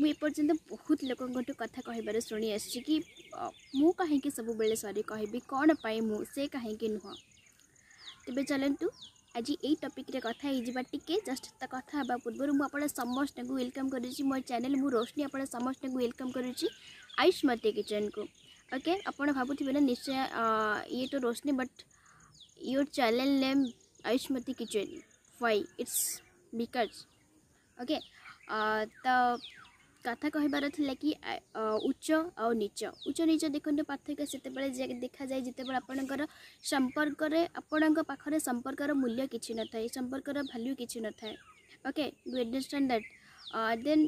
मुझ बहुत लोग कथा कह शुसी कि मु कहीं सब बेले सरी कह कौन मुझे कहीं नुह तेज चलतु आज यही टपिक कथा टी जस्ट तो कथ पूर्व मुझे समस्त को वेलकम कर मो चेल मु रोशनी आप समस्त को वेलकम कर आयुष्मती किचेन को ओके आपड़ भावुवे ना निश्चय ये तो Roshni but your channel name Ayushmati kitchen why it's because okay तो କଥା କହିବାର ଥିଲା କି ଉଚ୍ଚ ଆଉ ନିଚ ଉଚ୍ଚ ନିଚ ଦେଖନ୍ତୁ ପାର୍ଥକ୍ୟ ସେତେବେଳେ ଦେଖାଯାଏ ଯେତେବେଳେ ଆପଣଙ୍କର ସମ୍ପର୍କରେ ଆପଣଙ୍କ ପାଖରେ ସମ୍ପର୍କର ମୂଲ୍ୟ କିଛି ନଥାଏ ସମ୍ପର୍କର ଭାଲ୍ୟୁ କିଛି ନଥାଏ okay you understand that then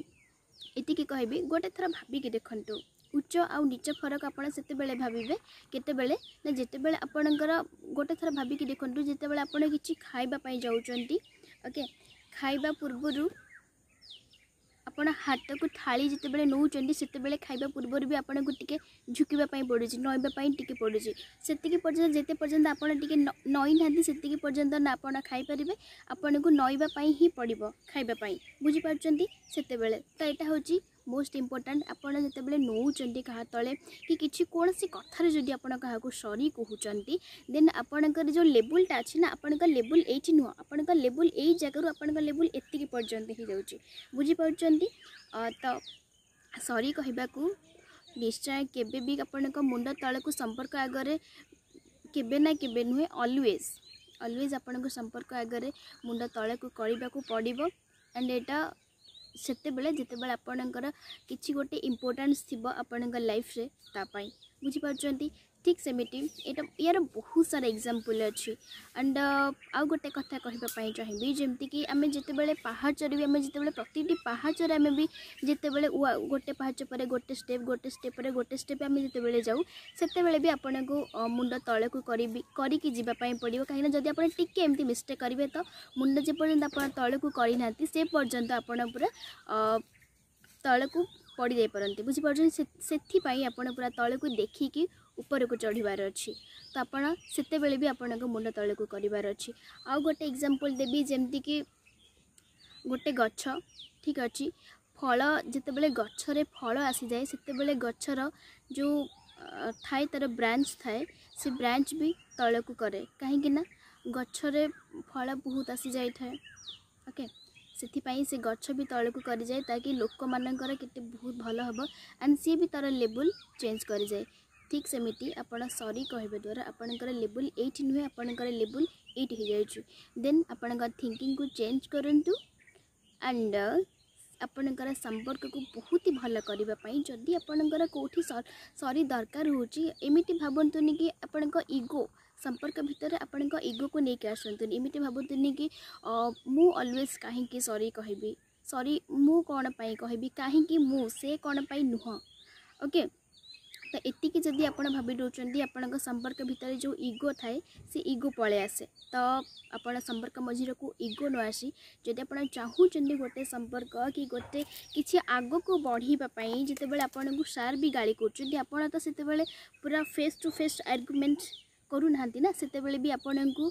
ଏତିକି କହିବି ଗୋଟେ ଥର ଭାବିକି ଦେଖନ୍ତୁ ଉଚ୍ଚ ଆଉ ନିଚ ଫରକ ଆପଣ ସେତେବେଳେ ଭାବିବେ କେତେବେଳେ ନା ଯେତେବେଳେ ଆପଣଙ୍କର ଗୋଟେ ଥର ଭାବିକି ଦେଖନ୍ତୁ ଯେତେବେଳେ ଆପଣ କିଛି ଖାଇବା ପାଇଁ ଯାଉଛନ୍ତି ଓକେ ଖାଇବା ପୂର୍ବରୁ ଆପଣ ହାତକୁ ଥାଳି ଯେତେବେଳେ ନେଉଛନ୍ତି ସେତେବେଳେ ଖାଇବା ପୂର୍ବରୁ ବି ଆପଣଙ୍କୁ ଟିକେ ଝୁକିବା ପାଇଁ ପଡ଼ୁଛି ନଇବା ପାଇଁ ଟିକେ ପଡ଼ୁଛି ସେତିକି ପର୍ଯ୍ୟନ୍ତ ଯେତେ ପର୍ଯ୍ୟନ୍ତ ଆପଣ ଟିକେ ନଇନାହାନ୍ତି ସେତିକି ପର୍ଯ୍ୟନ୍ତ ନା ଆପଣ ଖାଇପାରିବେ ଆପଣଙ୍କୁ ନଇବା ପାଇଁ ହିଁ ପଡ଼ିବ ଖାଇବା ପାଇଁ ବୁଝିପାରୁଛନ୍ତି ସେତେବେଳେ ତ ଏଇଟା ହେଉଛି मोस्ट इम्पोर्टाट आपड़ जो नौकर क्या तले कि कौन सी कथार जब आप सरी कहूँ देन आपणकर जो लेबुलटा अच्छे ना आपबुल ये नुह आप लेबुल यही जगह आपंक लेबुल एति पर्यटन हो जाए बुझीपुर तो सरी कह निश्चय केबे भी आप मुंड संपर्क आगे केबे नुहे अलवेज अलवेज आपण संपर्क आगे मुंड तौक करने को पड़ एंड यहाँ ସେତେବେଳେ ଯେତେବେଳେ ଆପଣଙ୍କର କିଛି ଗୋଟେ ଇମ୍ପୋର୍ଟାନ୍ସ ଥିବ ଆପଣଙ୍କ ଲାଇଫ୍ରେ ତା ପାଇଁ ବୁଝିପାରୁଛନ୍ତି ଠିକ୍ ସେମିତି ଏଇଟା ଏହାର ବହୁତ ସାରା ଏକ୍ଜାମ୍ପଲ୍ ଅଛି ଆଣ୍ଡ ଆଉ ଗୋଟେ କଥା କହିବା ପାଇଁ ଚାହିଁବି ଯେମିତିକି ଆମେ ଯେତେବେଳେ ପାହାଚରେ ବି ଆମେ ଯେତେବେଳେ ପ୍ରତିଟି ପାହାଚରେ ଆମେ ବି ଯେତେବେଳେ ଗୋଟେ ପାହାଚ ପରେ ଗୋଟେ ଷ୍ଟେପ୍ ଗୋଟେ ଷ୍ଟେପ୍ ପରେ ଗୋଟେ ଷ୍ଟେପ୍ ଆମେ ଯେତେବେଳେ ଯାଉ ସେତେବେଳେ ବି ଆପଣଙ୍କୁ ମୁଣ୍ଡ ତଳକୁ କରିବି କରିକି ଯିବା ପାଇଁ ପଡ଼ିବ କାହିଁକିନା ଯଦି ଆପଣ ଟିକିଏ ଏମିତି ମିଷ୍ଟେକ୍ କରିବେ ତ ମୁଣ୍ଡ ଯେପର୍ଯ୍ୟନ୍ତ ଆପଣ ତଳକୁ କରିନାହାନ୍ତି ସେ ପର୍ଯ୍ୟନ୍ତ ଆପଣ ପୁରା ତଳକୁ पड़ जापारती से आपड़ पूरा तल को देखिकी उपरक चढ़वार अच्छी तो आपत भी आप मुंड तल को करार अच्छी आउ गोटे एक्जामपल देवी जमती कि गोटे गच्छ ठीक अच्छे फल जितेबले गचर फल आसी जाए से गचर जो थाए तार ब्रांच थाए से ब्रांच भी तल को कै कहीं गचर फल बहुत आसी जाए ओके ସେଥିପାଇଁ ସେ ଗଛ ବି ତଳକୁ କରିଯାଏ ତାକି ଲୋକମାନଙ୍କର କେତେ ବହୁତ ଭଲ ହେବ ଆଣ୍ଡ ସିଏ ବି ତା'ର ଲେବୁଲ୍ ଚେଞ୍ଜ କରିଯାଏ ଠିକ୍ ସେମିତି ଆପଣ ସରି କହିବା ଦ୍ୱାରା ଆପଣଙ୍କର ଲେବୁଲ୍ ଏଇଠି ନୁହେଁ ଆପଣଙ୍କର ଲେବୁଲ୍ ଏଇଠି ହେଇଯାଉଛି ଦେନ୍ ଆପଣଙ୍କ ଥିଙ୍କିଙ୍ଗକୁ ଚେଞ୍ଜ କରନ୍ତୁ ଆଣ୍ଡ ଆପଣଙ୍କର ସମ୍ପର୍କକୁ ବହୁତ ହି ଭଲ କରିବା ପାଇଁ ଯଦି ଆପଣଙ୍କର କେଉଁଠି ସରି ଦରକାର ହେଉଛି ଏମିତି ଭାବନ୍ତୁନି କି ଆପଣଙ୍କ ଇଗୋ संपर्क भितर तो आपण इगो को लेकिन आसतुन एमती भावतुन कि मुलवेज कहीं सरी कह सरी मु कौन पर कह कहीं से कौन पर नुह ओके तो इतिक जदि आप भाव आपण संपर्क भितर जो इगो थाए से इगो पलै आसे तो आप संपर्क मझीर को इगो न आसी जब आप चाहूँ गोटे संपर्क कि गोटे कि आग को बढ़ावाई जिते बार आपन को सार भी गाड़ी करते पूरा फेस टू फेस आर्गुमेंट କରୁନାହାନ୍ତି ନା ସେତେବେଳେ ବି ଆପଣଙ୍କୁ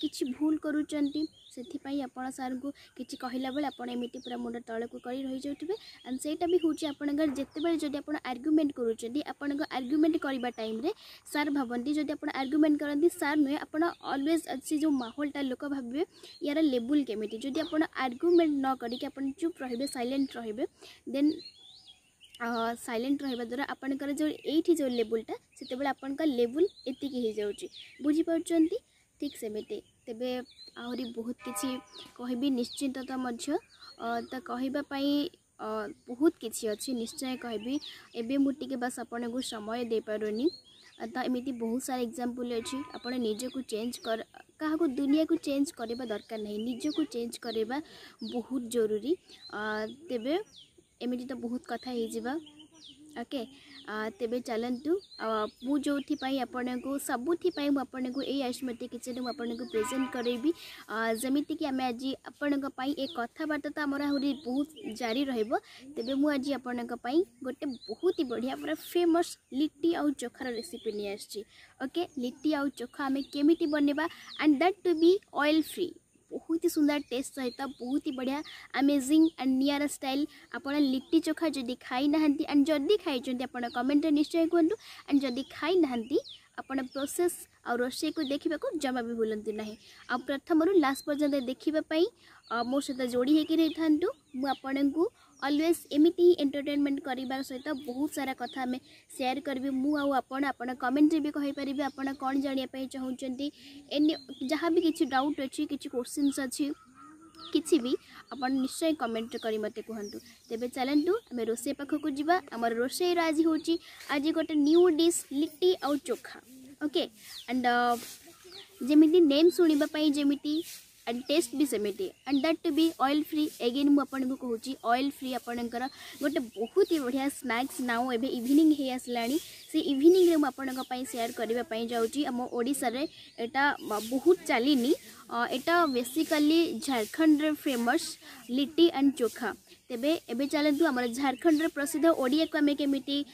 କିଛି ଭୁଲ କରୁଛନ୍ତି ସେଥିପାଇଁ ଆପଣ ସାର୍ଙ୍କୁ କିଛି କହିଲା ବେଳେ ଆପଣ ଏମିତି ପୁରା ମୁଣ୍ଡ ତଳକୁ କରି ରହିଯାଉଥିବେ ଆଣ୍ଡ ସେଇଟା ବି ହେଉଛି ଆପଣଙ୍କର ଯେତେବେଳେ ଯଦି ଆପଣ ଆର୍ଗ୍ୟୁମେଣ୍ଟ କରୁଛନ୍ତି ଆପଣଙ୍କ ଆର୍ଗ୍ୟୁମେଣ୍ଟ କରିବା ଟାଇମ୍ରେ ସାର୍ ଭାବନ୍ତି ଯଦି ଆପଣ ଆର୍ଗ୍ୟୁମେଣ୍ଟ କରନ୍ତି ସାର୍ ନୁହେଁ ଆପଣ ଅଲୱେଜ୍ ସେ ଯେଉଁ ମାହୋଲଟା ଲୋକ ଭାବିବେ ୟାର ଲେବୁଲ୍ କେମିତି ଯଦି ଆପଣ ଆର୍ଗ୍ୟୁମେଣ୍ଟ ନ କରିକି ଆପଣ ଚୁପ୍ ରହିବେ ସାଇଲେଣ୍ଟ ରହିବେ ଦେନ୍ ସାଇଲେଣ୍ଟ ରହିବା ଦ୍ୱାରା ଆପଣଙ୍କର ଯେଉଁ ଏଇଠି ଯେଉଁ ଲେବୁଲ୍ଟା ସେତେବେଳେ ଆପଣଙ୍କ ଲେବୁଲ୍ ଏତିକି ହେଇଯାଉଛି ବୁଝିପାରୁଛନ୍ତି ଠିକ୍ ସେମିତି ତେବେ ଆହୁରି ବହୁତ କିଛି କହିବି ନିଶ୍ଚିନ୍ତ ତ ମଧ୍ୟ ତ କହିବା ପାଇଁ ବହୁତ କିଛି ଅଛି ନିଶ୍ଚୟ କହିବି ଏବେ ମୁଁ ଟିକେ ବାସ୍ ଆପଣଙ୍କୁ ସମୟ ଦେଇପାରୁନି ତ ଏମିତି ବହୁତ ସାରା ଏକ୍ଜାମ୍ପଲ୍ ଅଛି ଆପଣ ନିଜକୁ ଚେଞ୍ଜ କର କାହାକୁ ଦୁନିଆକୁ ଚେଞ୍ଜ କରିବା ଦରକାର ନାହିଁ ନିଜକୁ ଚେଞ୍ଜ କରିବା ବହୁତ ଜରୁରୀ ତେବେ ଏମିତି ତ ବହୁତ କଥା ହେଇଯିବା ଓକେ ତେବେ ଚାଲନ୍ତୁ ମୁଁ ଯେଉଁଥିପାଇଁ ଆପଣଙ୍କୁ ସବୁଥିପାଇଁ ମୁଁ ଆପଣଙ୍କୁ ଏଇ ଆୟୁଷ୍ମତି କିଚେନ୍ ମୁଁ ଆପଣଙ୍କୁ ପ୍ରେଜେଣ୍ଟ କରାଇବି ଯେମିତିକି ଆମେ ଆଜି ଆପଣଙ୍କ ପାଇଁ ଏ କଥାବାର୍ତ୍ତା ତ ଆମର ଆହୁରି ବହୁତ ଜାରି ରହିବ ତେବେ ମୁଁ ଆଜି ଆପଣଙ୍କ ପାଇଁ ଗୋଟେ ବହୁତ ହି ବଢ଼ିଆ ପୁରା ଫେମସ୍ ଲିଟି ଆଉ ଚୋଖାର ରେସିପି ନେଇ ଆସିଛି ଓକେ ଲିଟି ଆଉ ଚୋଖା ଆମେ କେମିତି ବନେଇବା ଆଣ୍ଡ ଦ୍ୟାଟ୍ ଟୁ ବି ଅଏଲ୍ ଫ୍ରି बहुत ही सुंदर टेस्ट सहित बहुत ही बढ़िया अमेजिंग एंड नियर स्टाइल आपड़ा लिट्टी चोखा जदि खाई एंड जदि खाई आप कमेंट निश्चय कहुत एंड जदि खाई ना आपड़ प्रोसेस आ रोसे को देखा जमा भी भूलती ना आ प्रथम लास्ट पर्यटन देखापी मो सहित जोड़ी होता मुझे अलवेज एमती ही एंटरटेनमेंट करार सहित बहुत सारा कथ आम सेयार करी मुझे भी कहीपरि आप कौन जानापी चाहते एनी जहाँ भी किसी डाउट अच्छी किसी क्वेश्चन अच्छी किसी भी आप निश्चय कमेंट कर मत कहतु तेज चलतु आम रोष पाखक जाम रोष आज हूँ आज गोटे न्यू डिश लिट्टी आ चोखा ओके एंड जमी नेम शुणापी जमी एंड टेस्ट भी सेमती एंड दैट टू भी ऑयल फ्री एगेन मुझे कहूँ ऑयल फ्री आपणकर गोटे बहुत ही बढ़िया स्नाक्स नाउ एवं इवनिंग हो इवनिंग में मुझे सेयार करने जाम ओडार बहुत चलनी एटा बेसिकली झारखंड रेमस लिट्टी एंड चोखा तेब एवं चलतु आम झारखंड प्रसिद्ध ओडिया को आम कमिटी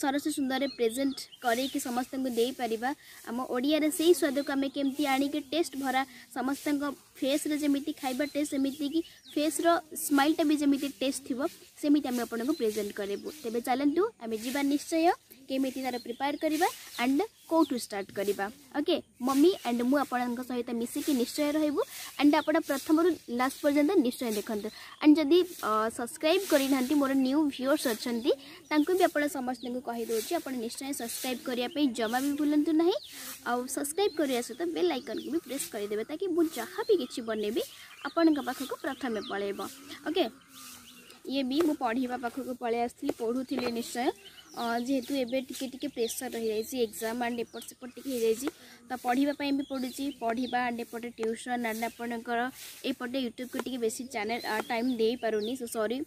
સૌરાસ સુંદરરે પ્રેઝન્ટ કરે કે સમસ્તન કો દેઈ પડીબા આમો ઓડિયા રે સહી સ્વાદ કો અમે કેમતી આણી કે ટેસ્ટ ભરા સમસ્તન કો ફેસ રે જે મિટી ખાઈબા ટેસ્ટ સમિટી કે ફેસ રો સ્માઈલ ટે બી જે મિટી ટેસ્ટ થિબો સેમી ટે અમે અપણો કો પ્રેઝન્ટ કરેબો તેબે ચાલેતું અમે જીબા નિશ્ચય केमी तार प्रिपेयर करवा एंड कौटू स्टार्ट करवा ओके मम्मी एंड मु सहित मिसिकी निश्चय रहबु एंड आपण प्रथम लास्ट पर्यंत निश्चय देखु एंड जदि सब्सक्राइब करना मोर न्यू भ्यूअर्स अच्छा भी आप समस्त कहीदे आप निश्चय सब्सक्राइब करने जमा भी भूलु ना आउ सब्सक्राइब करने सहित बेल आइकन को भी प्रेस करदे ताकि मुझे जहाँ भी किसी बनैबी आपण पाखक प्रथम पलैब ओके ये भी मुझ पढ़ा पाखक पलि आसती थी निश्चय যেহেতু এবে টিকে টিকে প্রেসর রয়েছে এক্সাম আন্ড এপট সেপট টিকে হয়েছে তো পড়া বি পড়ুছি পড়া আন্ড এপটে টিউশন আন্ড আপনার এইপটে ইউট্যুবকে টিকে বেশি চ্যানেল টাইম দিয়ে পারুনি সো সরি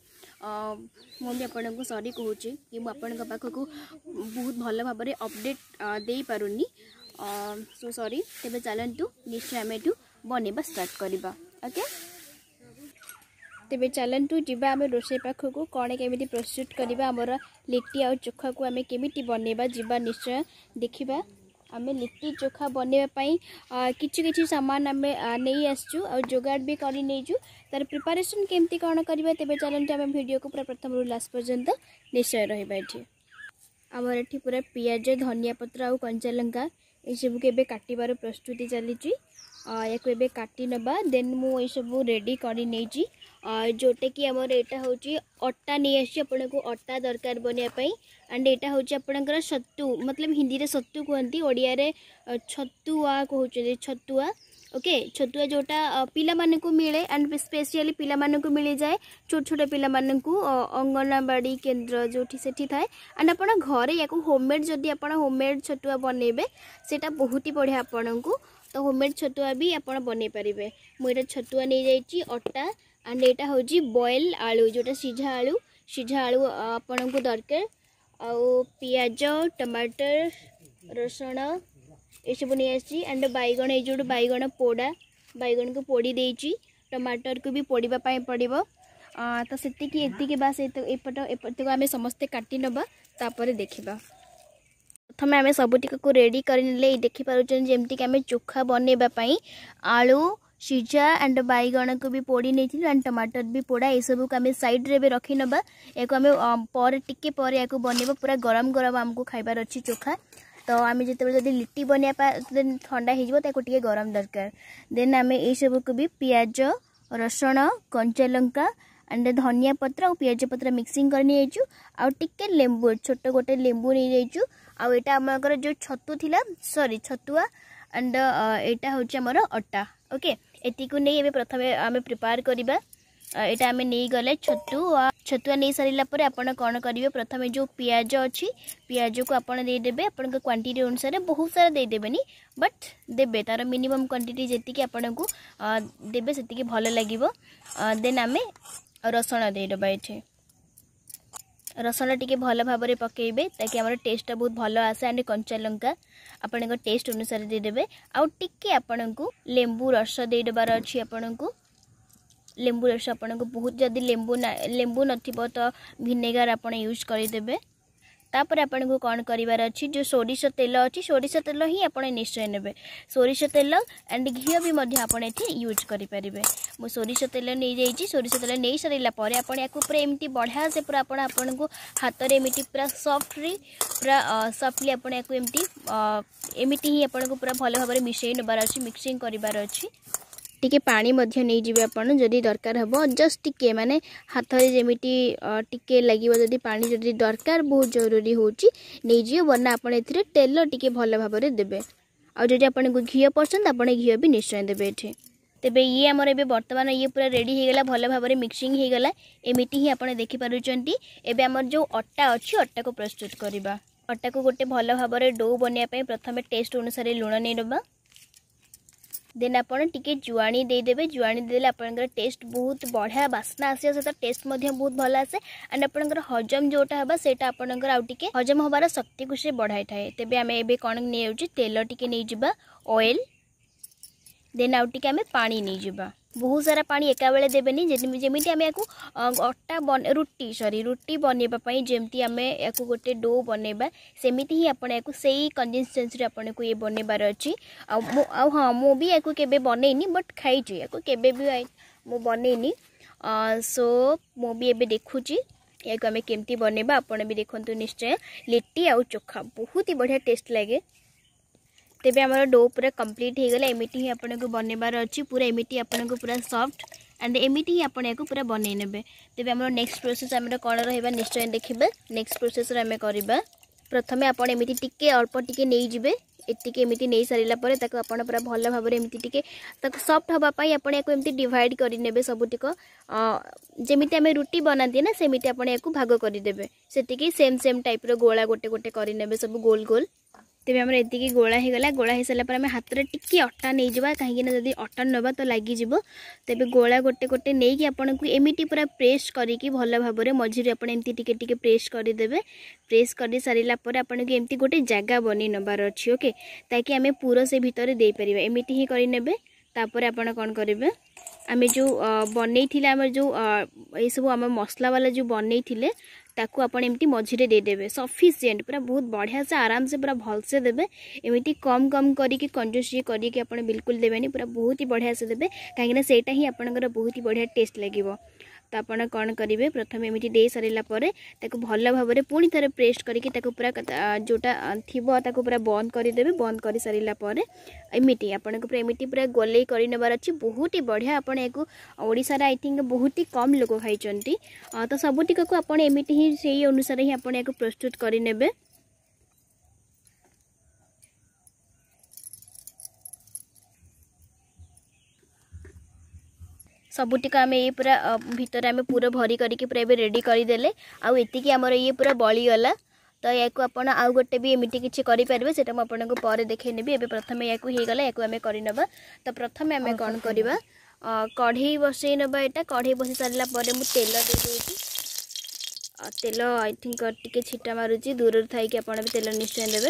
ମୁଁ ବି ଆପଣଙ୍କୁ ସରି କହୁଛି କି ମୁଁ ଆପଣଙ୍କ ପାଖକୁ ବହୁତ ଭଲ ଭାବରେ ଅପଡ଼େଟ୍ ଦେଇପାରୁନି ସୋ ସରି ତେବେ ଚାଲନ୍ତୁ ନିଶ୍ଚୟ ଆମେ ଏଠୁ ବନେଇବା ଷ୍ଟାର୍ଟ କରିବା ଓକେ तेज चलतु जामें रोष पाख को कौन केमी प्रस्तुत करवा लिट्टी आ चोखा को आम कम बनवा जावा निश्चय देखा आम लिट्टी चोखा बनवाई कि सामान आम नहीं आस जोगाड़ भी कर प्रिपारेसन केमती कौन करवा तेज चलते आम भिड को पूरा प्रथम लास्ट पर्यटन निश्चय रहा आम एटी पूरा पिज धनिया पत्र आंचा लंका यह सबको एवं काटवार प्रस्तुति चली काटी नबा दे मुझू रेडी करनी नहीं मतलब जोटा कि आमर एटा हूँ अटा नहीं आपको अटा दरकार बनवाई एंड यहाँ हूँ आपणकर सतु मतलब हिंदी में सतु कहती ओडिया छतुआ कहते छतुआ ओके छतुआ जोटा पिला मिले एंड स्पेशली पिला मिल जाए छोट छोट पिला अंगनवाड़ी केन्द्र जो थाए एंड आप घर या होममेड जदि आप होममेड छतुआ बनइबे सेटा बहुत ही बढ़िया आपन को तो होममेड छतुआ भी आप बनई पारे मुझे छतुआ नहीं जाइए अटा एंड यहाँ हूँ बॉयल आलु जोटा सीझा आलु सीझा आलु आपण को दरकार आज टमाटर रसुण ये सब नहीं आंड बैगण ये बैगण पोड़ा बैगण को पोड़ दे टमाटर को भी पोड़ा पड़ो तो से बास आम समस्ते काटिनेपर देखा प्रथम आम सबुटी रेडी कर देखिपे जमीक आम चोखा बनवाई आलू ସିଝା ଆଣ୍ଡ ବାଇଗଣକୁ ବି ପୋଡ଼ି ନେଇଥିଲୁ ଆଣ୍ଡ ଟମାଟର ବି ପୋଡ଼ା ଏସବୁକୁ ଆମେ ସାଇଡ଼୍ରେ ଏବେ ରଖିନେବା ୟାକୁ ଆମେ ପରେ ଟିକେ ପରେ ୟାକୁ ବନେଇବା ପୁରା ଗରମ ଗରମ ଆମକୁ ଖାଇବାର ଅଛି ଚୋଖା ତ ଆମେ ଯେତେବେଳେ ଯଦି ଲିଟି ବନେଇବା ଦେନ୍ ଥଣ୍ଡା ହେଇଯିବ ତାକୁ ଟିକେ ଗରମ ଦରକାର ଦେନ୍ ଆମେ ଏଇସବୁକୁ ବି ପିଆଜ ରସୁଣ କଞ୍ଚାଲଙ୍କା ଆଣ୍ଡ ଧନିଆ ପତ୍ର ଆଉ ପିଆଜ ପତ୍ର ମିକ୍ସିଂ କରି ନେଇଯାଇଛୁ ଆଉ ଟିକେ ଲେମ୍ବୁ ଛୋଟ ଗୋଟେ ଲେମ୍ବୁ ନେଇଯାଇଛୁ ଆଉ ଏଇଟା ଆମର ଯେଉଁ ଛତୁ ଥିଲା ସରି ଛତୁଆ ଆଣ୍ଡ ଏଇଟା ହେଉଛି ଆମର ଅଟା ଓକେ ଏତିକୁ ନେଇ ଏବେ ପ୍ରଥମେ ଆମେ ପ୍ରିପେୟାର କରିବା ଏଇଟା ଆମେ ନେଇଗଲେ ଛତୁ ଛତୁଆ ନେଇ ସାରିଲା ପରେ ଆପଣ କ'ଣ କରିବେ ପ୍ରଥମେ ଯେଉଁ ପିଆଜ ଅଛି ପିଆଜକୁ ଆପଣ ଦେଇଦେବେ ଆପଣଙ୍କ କ୍ୱାଣ୍ଟିଟି ଅନୁସାରେ ବହୁତ ସାରା ଦେଇଦେବେନି ବଟ୍ ଦେବେ ତା'ର ମିନିମମ୍ କ୍ୱାଣ୍ଟିଟି ଯେତିକି ଆପଣଙ୍କୁ ଦେବେ ସେତିକି ଭଲ ଲାଗିବ ଦେନ୍ ଆମେ ରସୁଣ ଦେଇଦେବା ଏଠି রসুন টিকে ভাল ভাবে পকাইবে তাকে আমার টেস্টটা বহুত ভালো আসে আন্ড কঞ্চা লঙ্কা আপনার টেস্ট অনুসারে দিয়ে আউটিকে আপনার লেম্বু রস দিয়ে দেবার অছি আপনার লেম্বু রস আপনার বহুত যদি লেম্বু লেম্বু নথিব তো ভিনেগার আপনার ইউজ করে দেবে ତାପରେ ଆପଣଙ୍କୁ କ'ଣ କରିବାର ଅଛି ଯେଉଁ ସୋରିଷ ତେଲ ଅଛି ସୋରିଷ ତେଲ ହିଁ ଆପଣ ନିଶ୍ଚୟ ନେବେ ସୋରିଷ ତେଲ ଆଣ୍ଡ ଘିଅ ବି ମଧ୍ୟ ଆପଣ ଏଠି ୟୁଜ୍ କରିପାରିବେ ମୁଁ ସୋରିଷ ତେଲ ନେଇଯାଇଛି ସୋରିଷ ତେଲ ନେଇସାରିଲା ପରେ ଆପଣ ୟାକୁ ପୁରା ଏମିତି ବଢ଼ିଆ ସେ ପୁରା ଆପଣ ଆପଣଙ୍କୁ ହାତରେ ଏମିତି ପୁରା ସଫ୍ଟଲି ପୁରା ସଫ୍ଟଲି ଆପଣ ୟାକୁ ଏମିତି ଏମିତି ହିଁ ଆପଣଙ୍କୁ ପୁରା ଭଲ ଭାବରେ ମିଶାଇ ନେବାର ଅଛି ମିକ୍ସିଂ କରିବାର ଅଛି ଟିକେ ପାଣି ମଧ୍ୟ ନେଇଯିବେ ଆପଣ ଯଦି ଦରକାର ହେବ ଜଷ୍ଟ ଟିକେ ମାନେ ହାତରେ ଯେମିତି ଟିକେ ଲାଗିବ ଯଦି ପାଣି ଯଦି ଦରକାର ବହୁତ ଜରୁରୀ ହେଉଛି ନେଇଯିବେ ବନା ଆପଣ ଏଥିରେ ତେଲ ଟିକେ ଭଲ ଭାବରେ ଦେବେ ଆଉ ଯଦି ଆପଣଙ୍କୁ ଘିଅ ପସନ୍ଦ ଆପଣ ଘିଅ ବି ନିଶ୍ଚୟ ଦେବେ ଏଠି ତେବେ ଇଏ ଆମର ଏବେ ବର୍ତ୍ତମାନ ଇଏ ପୁରା ରେଡ଼ି ହେଇଗଲା ଭଲ ଭାବରେ ମିକ୍ସିଂ ହେଇଗଲା ଏମିତି ହିଁ ଆପଣ ଦେଖିପାରୁଛନ୍ତି ଏବେ ଆମର ଯେଉଁ ଅଟା ଅଛି ଅଟାକୁ ପ୍ରସ୍ତୁତ କରିବା ଅଟାକୁ ଗୋଟେ ଭଲ ଭାବରେ ଡୋ ବନେଇବା ପାଇଁ ପ୍ରଥମେ ଟେଷ୍ଟ ଅନୁସାରେ ଲୁଣ ନେଇନେବା देन आप जुआणी देदेवे जुआणी देदे आपर टेस्ट बहुत बढ़िया बास्ना आस टेस्ट बहुत भल आसे एंड आप हजम जोटा हाँ से आपर आजम हमारा शक्ति कुछ बढ़ाई थाए तेज आम ए कौन नहीं तेल टी नहीं ऑयल ଦେନ୍ ଆଉ ଟିକେ ଆମେ ପାଣି ନେଇଯିବା ବହୁତ ସାରା ପାଣି ଏକାବେଳେ ଦେବେନି ଯେମିତି ଆମେ ୟାକୁ ଅଟା ରୁଟି ସରି ରୁଟି ବନେଇବା ପାଇଁ ଯେମିତି ଆମେ ୟାକୁ ଗୋଟେ ଡୋ ବନେଇବା ସେମିତି ହିଁ ଆପଣ ୟାକୁ ସେଇ କନ୍ସିଷ୍ଟେନ୍ସିରେ ଆପଣଙ୍କୁ ଇଏ ବନେଇବାର ଅଛି ଆଉ ମୁଁ ଆଉ ହଁ ମୁଁ ବି ୟାକୁ କେବେ ବନେଇନି ବଟ୍ ଖାଇଛି ୟାକୁ କେବେ ବି ମୁଁ ବନେଇନି ସୋ ମୁଁ ବି ଏବେ ଦେଖୁଛି ୟାକୁ ଆମେ କେମିତି ବନେଇବା ଆପଣ ବି ଦେଖନ୍ତୁ ନିଶ୍ଚୟ ଲିଟି ଆଉ ଚୋଖା ବହୁତ ହି ବଢ଼ିଆ ଟେଷ୍ଟ ଲାଗେ ତେବେ ଆମର ଡୋ ପୁରା କମ୍ପ୍ଲିଟ୍ ହୋଇଗଲା ଏମିତି ହିଁ ଆପଣଙ୍କୁ ବନେଇବାର ଅଛି ପୁରା ଏମିତି ଆପଣଙ୍କୁ ପୁରା ସଫ୍ଟ ଆଣ୍ଡ ଏମିତି ହିଁ ଆପଣ ଏହାକୁ ପୁରା ବନେଇ ନେବେ ତେବେ ଆମର ନେକ୍ସଟ ପ୍ରୋସେସ୍ ଆମର କ'ଣ ରହିବା ନିଶ୍ଚୟ ଦେଖିବା ନେକ୍ସଟ ପ୍ରୋସେସ୍ରେ ଆମେ କରିବା ପ୍ରଥମେ ଆପଣ ଏମିତି ଟିକେ ଅଳ୍ପ ଟିକେ ନେଇଯିବେ ଏତିକି ଏମିତି ନେଇ ସାରିଲା ପରେ ତାକୁ ଆପଣ ପୁରା ଭଲ ଭାବରେ ଏମିତି ଟିକେ ତାକୁ ସଫ୍ଟ ହେବା ପାଇଁ ଆପଣ ୟାକୁ ଏମିତି ଡିଭାଇଡ଼ କରିନେବେ ସବୁଟିକ ଯେମିତି ଆମେ ରୁଟି ବନାନ୍ତି ନା ସେମିତି ଆପଣ ୟାକୁ ଭାଗ କରିଦେବେ ସେତିକି ସେମ୍ ସେମ୍ ଟାଇପ୍ର ଗୋଳା ଗୋଟେ ଗୋଟେ କରିନେବେ ସବୁ ଗୋଲ ଗୋଲ ତେବେ ଆମର ଏତିକି ଗୋଳା ହୋଇଗଲା ଗୋଳା ହୋଇସାରିଲା ପରେ ଆମେ ହାତରେ ଟିକିଏ ଅଟା ନେଇଯିବା କାହିଁକିନା ଯଦି ଅଟା ନେବା ତ ଲାଗିଯିବ ତେବେ ଗୋଳା ଗୋଟେ ଗୋଟେ ନେଇକି ଆପଣଙ୍କୁ ଏମିତି ପୁରା ପ୍ରେସ୍ କରିକି ଭଲ ଭାବରେ ମଝିରେ ଆପଣ ଏମିତି ଟିକେ ଟିକେ ପ୍ରେସ୍ କରିଦେବେ ପ୍ରେସ୍ କରି ସାରିଲା ପରେ ଆପଣଙ୍କୁ ଏମିତି ଗୋଟେ ଜାଗା ବନେଇ ନେବାର ଅଛି ଓକେ ତାକି ଆମେ ପୁର ସେ ଭିତରେ ଦେଇପାରିବା ଏମିତି ହିଁ କରିନେବେ ତାପରେ ଆପଣ କ'ଣ କରିବେ ଆମେ ଯେଉଁ ବନେଇଥିଲେ ଆମର ଯେଉଁ ଏଇସବୁ ଆମ ମସଲାବାଲା ଯେଉଁ ବନେଇଥିଲେ ताकू आपड़ी मझीरे देदेवे सफिसीयंट पूरा बहुत बढ़िया से आराम से पूरा भलसे देवे एमती कम कम करूस करके बिलकुल देवे पूरा बहुत ही बढ़िया से देते कहीं से बहुत ही बढ़िया टेस्ट लगे ତ ଆପଣ କ'ଣ କରିବେ ପ୍ରଥମେ ଏମିତି ଦେଇସାରିଲା ପରେ ତାକୁ ଭଲ ଭାବରେ ପୁଣି ଥରେ ପ୍ରେସ୍ କରିକି ତାକୁ ପୁରା ଯେଉଁଟା ଥିବ ତାକୁ ପୁରା ବନ୍ଦ କରିଦେବେ ବନ୍ଦ କରିସାରିଲା ପରେ ଏମିତି ଆପଣଙ୍କୁ ପୁରା ଏମିତି ପୁରା ଗୋଲେଇ କରିନେବାର ଅଛି ବହୁତ ହି ବଢ଼ିଆ ଆପଣ ଏହାକୁ ଓଡ଼ିଶାରେ ଆଇ ଥିଙ୍କ ବହୁତ ହି କମ୍ ଲୋକ ଖାଇଛନ୍ତି ତ ସବୁଟିକକୁ ଆପଣ ଏମିତି ହିଁ ସେଇ ଅନୁସାରେ ହିଁ ଆପଣ ଏହାକୁ ପ୍ରସ୍ତୁତ କରିନେବେ ସବୁଟିକ ଆମେ ଇଏ ପୁରା ଭିତରେ ଆମେ ପୁର ଭରି କରିକି ପୁରା ଏବେ ରେଡ଼ି କରିଦେଲେ ଆଉ ଏତିକି ଆମର ଇଏ ପୁରା ବଳିଗଲା ତ ୟାକୁ ଆପଣ ଆଉ ଗୋଟେ ବି ଏମିତି କିଛି କରିପାରିବେ ସେଇଟା ମୁଁ ଆପଣଙ୍କୁ ପରେ ଦେଖାଇ ନେବି ଏବେ ପ୍ରଥମେ ୟାକୁ ହେଇଗଲା ୟାକୁ ଆମେ କରିନେବା ତ ପ୍ରଥମେ ଆମେ କ'ଣ କରିବା କଢ଼େଇ ବସାଇ ନେବା ଏଇଟା କଢ଼େଇ ବସାଇ ସାରିଲା ପରେ ମୁଁ ତେଲ ଦେଇଦେଉଛି ତେଲ ଆଇ ଥିଙ୍କ ଟିକେ ଛିଟା ମାରୁଛି ଦୂରରୁ ଥାଇକି ଆପଣ ବି ତେଲ ନିଶ୍ଚୟ ଦେବେ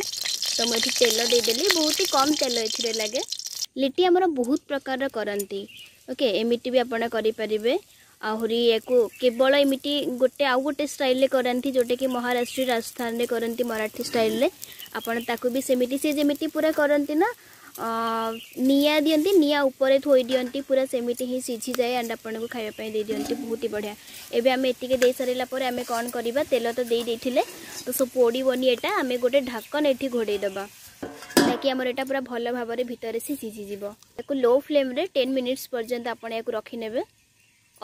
ତ ମୁଁ ଏଠି ତେଲ ଦେଇଦେଲି ବହୁତ କମ୍ ତେଲ ଏଥିରେ ଲାଗେ ଲିଟି ଆମର ବହୁତ ପ୍ରକାରର କରନ୍ତି ଓକେ ଏମିତି ବି ଆପଣ କରିପାରିବେ ଆହୁରି ୟାକୁ କେବଳ ଏମିତି ଗୋଟେ ଆଉ ଗୋଟେ ଷ୍ଟାଇଲ୍ରେ କରନ୍ତି ଯେଉଁଟାକି ମହାରାଷ୍ଟ୍ରୀ ରାଜସ୍ଥାନରେ କରନ୍ତି ମରାଠୀ ଷ୍ଟାଇଲ୍ରେ ଆପଣ ତାକୁ ବି ସେମିତି ସେ ଯେମିତି ପୁରା କରନ୍ତି ନା ନିଆଁ ଦିଅନ୍ତି ନିଆଁ ଉପରେ ଥୋଇ ଦିଅନ୍ତି ପୁରା ସେମିତି ହିଁ ସିଝିଯାଏ ଆଣ୍ଡ ଆପଣଙ୍କୁ ଖାଇବା ପାଇଁ ଦେଇଦିଅନ୍ତି ବହୁତ ହି ବଢ଼ିଆ ଏବେ ଆମେ ଏତିକି ଦେଇସାରିଲା ପରେ ଆମେ କ'ଣ କରିବା ତେଲ ତ ଦେଇ ଦେଇଥିଲେ ତ ସବୁ ପୋଡ଼ିବନି ଏଇଟା ଆମେ ଗୋଟେ ଢାକନ ଏଠି ଘୋଡ଼େଇ ଦେବା ଯାହାକି ଆମର ଏଇଟା ପୁରା ଭଲ ଭାବରେ ଭିତରେ ସେ ସିଝିଯିବ ତାକୁ ଲୋ ଫ୍ଲେମ୍ରେ ଟେନ୍ ମିନିଟ୍ସ ପର୍ଯ୍ୟନ୍ତ ଆପଣ ଏହାକୁ ରଖିନେବେ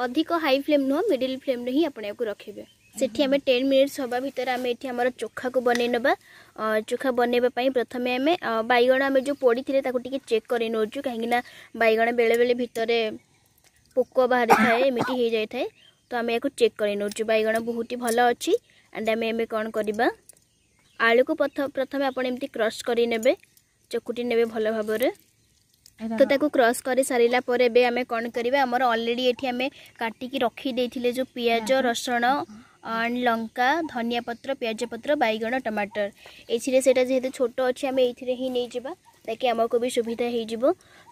ଅଧିକ ହାଇ ଫ୍ଲେମ୍ ନୁହଁ ମିଡ଼ିଲ୍ ଫ୍ଲେମ୍ରେ ହିଁ ଆପଣ ଏହାକୁ ରଖିବେ ସେଠି ଆମେ ଟେନ୍ ମିନିଟ୍ସ ହେବା ଭିତରେ ଆମେ ଏଠି ଆମର ଚୋଖାକୁ ବନେଇ ନେବା ଚୋଖା ବନେଇବା ପାଇଁ ପ୍ରଥମେ ଆମେ ବାଇଗଣ ଆମେ ଯେଉଁ ପୋଡ଼ିଥିଲେ ତାକୁ ଟିକେ ଚେକ୍ କରି ନେଉଛୁ କାହିଁକିନା ବାଇଗଣ ବେଳେବେଳେ ଭିତରେ ପୋକ ବାହାରିଥାଏ ଏମିତି ହେଇଯାଇଥାଏ ତ ଆମେ ଏହାକୁ ଚେକ୍ କରି ନେଉଛୁ ବାଇଗଣ ବହୁତ ହି ଭଲ ଅଛି ଆଣ୍ଡ ଆମେ ଏବେ କ'ଣ କରିବା ଆଳୁକୁ ପ୍ରଥମେ ଆପଣ ଏମିତି କ୍ରସ୍ କରିନେବେ ଚକୁଟି ନେବେ ଭଲ ଭାବରେ ତ ତାକୁ କ୍ରସ୍ କରିସାରିଲା ପରେ ଏବେ ଆମେ କ'ଣ କରିବା ଆମର ଅଲରେଡ଼ି ଏଠି ଆମେ କାଟିକି ରଖିଦେଇଥିଲେ ଯେଉଁ ପିଆଜ ରସୁଣ ଆଣ୍ଡ ଲଙ୍କା ଧନିଆ ପତ୍ର ପିଆଜ ପତ୍ର ବାଇଗଣ ଟମାଟର ଏଥିରେ ସେଇଟା ଯେହେତୁ ଛୋଟ ଅଛି ଆମେ ଏଇଥିରେ ହିଁ ନେଇଯିବା ତାକି ଆମକୁ ବି ସୁବିଧା ହେଇଯିବ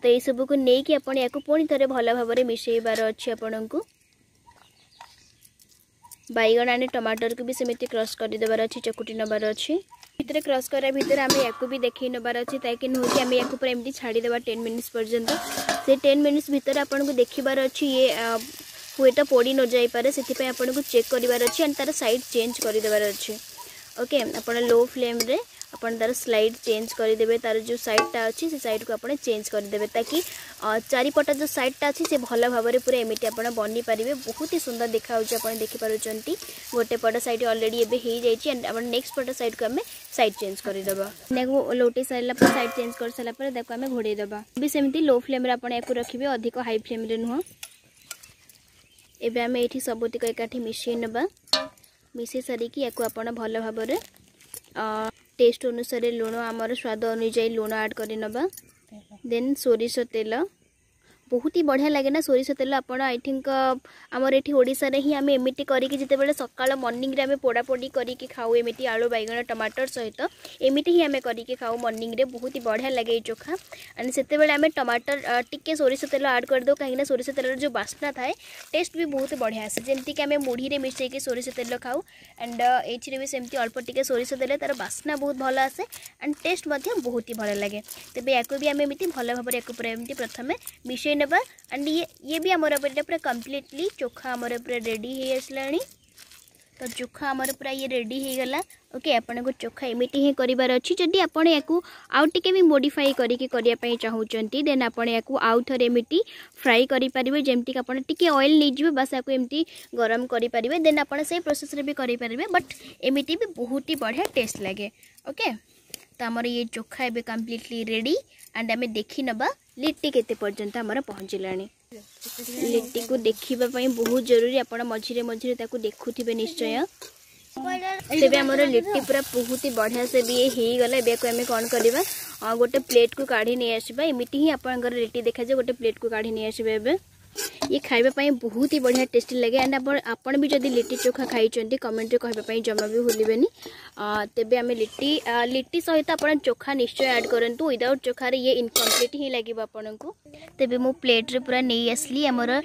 ତ ଏଇସବୁକୁ ନେଇକି ଆପଣ ୟାକୁ ପୁଣି ଥରେ ଭଲ ଭାବରେ ମିଶାଇବାର ଅଛି ଆପଣଙ୍କୁ ବାଇଗଣ ଆଣି ଟମାଟରକୁ ବି ସେମିତି କ୍ରସ୍ କରିଦେବାର ଅଛି ଚକୁଟି ନେବାର ଅଛି ভিতরে ক্রস করা ভিতরে আমি একু বি দেখে নেবার অছি তাইকি নুহ কি আমি একু পুরা এমনি ছাড়ি দেবা টেন মিনিটস পর্যন্ত সেই টেন মিনিটস ভিতরে আপনার দেখবার অছি ইয়ে হুয়েত পড়ি নযাইপরে সেপাই আপনার চেক করবার অ্যান্ড তার সাইড চেঞ্জ করে দেবার অছে ওকে আপনার লো ফ্লেম্রে आपन तार स्लाइड चेंज करदे तार जो सैडटा अच्छे से सैड को आपड़ कर करदे ताकि चारिपटा जो सैडटा अच्छे से भल भाव में पूरा एमती आप बनी पारे बहुत ही सुंदर देखा आप देखिपार गोटे पट सैड अलरेडी एवं हो जाए नेक्स्ट पट सैड को आम सैड चेज करदे लोटे सारा सैड चेज कर सारापर देखो आम घोड़ेदे भी सेमती लो फ्लेम आपड़ या रखिए अधिक हाई फ्लेम नुह एवं आम ये सबुतक एकाठी मिसई ना मिसे सारिकी या भल भाव টেস্ট অনুসারে লুণ আমার স্বাদ অনুযায়ী লুণ আড করে নেবা দেন সোরিষ তেল बहुत ही बढ़िया लगे ना सोरस तेल आप आई थिंक आमर ये ही आम एम करते सका मर्णिंग में पोड़ापोड़ी करके खाऊ एम आलु बैगण टमाटर सहित एमती ही आम करके खाऊ मर्णिंग में बहुत ही बढ़िया लगे ये चोखा एंड से आम टमाटर टी सोरी तेल आड करदेव कहीं सोरस तेल जो बास्ना थाए टेस्ट भी बहुत बढ़िया आसे जमीक आम मुढ़ी में मिसेक सोरस तेल खाऊ एंड ये भी सेमती अल्प टिके सोरी तेल तार बास्ना बहुत भल आसे एंड टेस्ट बहुत ही भल लगे तेज या भी आम एम भल भाव पूरा प्रथम मिसे డబ్బా एंड ये ये भी आम पूरा पूरा कम्प्लीटली चोखा आमर पूरा रेडी हो आसला तो चोखा आम पूरा ये रेडी हो गला ओके आपण को चोखा एमती ही करार अच्छी जदि आपण या भी मोडिफाई करके चाहते देन आपण या एमती फ्राई करेंगे जमीक आपके अएल नहीं जी बास आपको एमती गरम करेंगे देन आप प्रोसेस भी करेंगे बट एमती भी बहुत ही बढ़िया टेस्ट लगे ओके तो आमर ये चोखा एवं कम्प्लीटली रेडी एंड आम देखने नवा लिट्टी के पर्यटन पहुँचला लिट्टी को देखापी बहुत जरूरी आप मझे मझे देखु निश्चय निश्चय लिट्टी पूरा बहुत ही बढ़िया से भी हेगला एमें कौन करवा गोटे प्लेट को काढ़ी नहीं आसवा एमती ही आप लिट्टी देखा जाए गोटे प्लेट को काढ़ी नहीं आसवा ये खाଇବା ପାଇଁ ବହୁତ ହି ବଢ଼ିଆ ଟେଷ୍ଟି ଲାଗେ ଆଣ୍ଡ ଆପଣ ଆପଣ ବି ଯଦି ଲିଟି ଚୋଖା ଖାଇଛନ୍ତି କମେଣ୍ଟରେ କହିବା ପାଇଁ ଜମା ବି ଭୁଲିବେନି ତେବେ ଆମେ ଲିଟି ଲିଟି ସହିତ ଆପଣ ଚୋଖା ନିଶ୍ଚୟ ଆଡ଼୍ କରନ୍ତୁ ୱିଦାଉଟ୍ ଚୋଖାରେ ଇଏ ଇନକମ୍ପ୍ଲିଟ୍ ହିଁ ଲାଗିବ ଆପଣଙ୍କୁ ତେବେ ମୁଁ ପ୍ଲେଟ୍ରେ ପୁରା ନେଇ ଆସିଲି ଆମର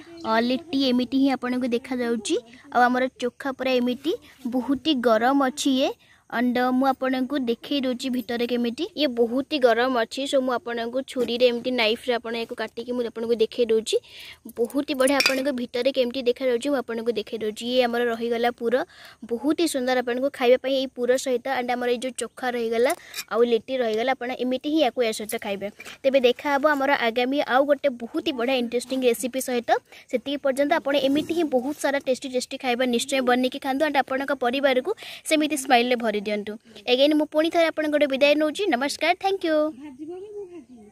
ଲିଟି ଏମିତି ହିଁ ଆପଣଙ୍କୁ ଦେଖାଯାଉଛି ଆଉ ଆମର ଚୋଖା ପୁରା ଏମିତି ବହୁତ ହି ଗରମ ଅଛି ଇଏ अंड मुझे देखे दूची भितर केमी ये बहुत ही गरम अच्छे सो मुझक छुरी रे एमती नाइफ रे काटिक देखे दूची बहुत ही बढ़िया आपण भितर केमी देखा मुझे देखे दूची ये आम रहीगला पूर बहुत ही सुंदर आप को खावाप सहित एंड आम ये चोखा रहीगला आउ लिटी रहीगला आप एमती या सहित खाइबे तेज देखा हाब आम आगामी आउ गए बहुत ही बढ़िया इंटरेस्ट रेसीपी सहित से पर्यटन आपड़ एमती ही बहुत सारा टेस्टी टेस्ट खाइबा निश्चय बनई खातु एंड आपण को परमि स्माइल भरी କରିଦିଅନ୍ତୁ ଏଗେନ୍ ମୁଁ ପୁଣି ଥରେ ଆପଣଙ୍କଠୁ ବିଦାୟ ନେଉଛି ନମସ୍କାର ଥ୍ୟାଙ୍କ ୟୁ